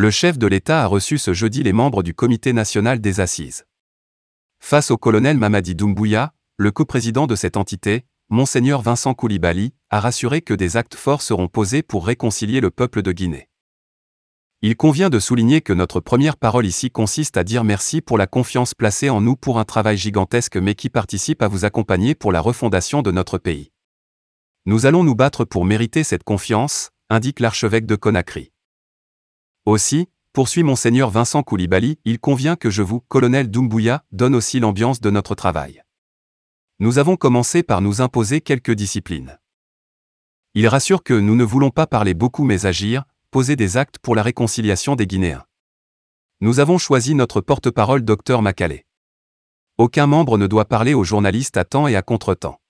le chef de l'État a reçu ce jeudi les membres du Comité national des assises. Face au colonel Mamadi Doumbouya, le coprésident de cette entité, Monseigneur Vincent Koulibaly, a rassuré que des actes forts seront posés pour réconcilier le peuple de Guinée. Il convient de souligner que notre première parole ici consiste à dire merci pour la confiance placée en nous pour un travail gigantesque mais qui participe à vous accompagner pour la refondation de notre pays. Nous allons nous battre pour mériter cette confiance, indique l'archevêque de Conakry. Aussi, poursuit monseigneur Vincent Koulibaly, il convient que je vous, colonel Doumbouya, donne aussi l'ambiance de notre travail. Nous avons commencé par nous imposer quelques disciplines. Il rassure que nous ne voulons pas parler beaucoup mais agir, poser des actes pour la réconciliation des Guinéens. Nous avons choisi notre porte-parole Dr Macalé. Aucun membre ne doit parler aux journalistes à temps et à contre-temps.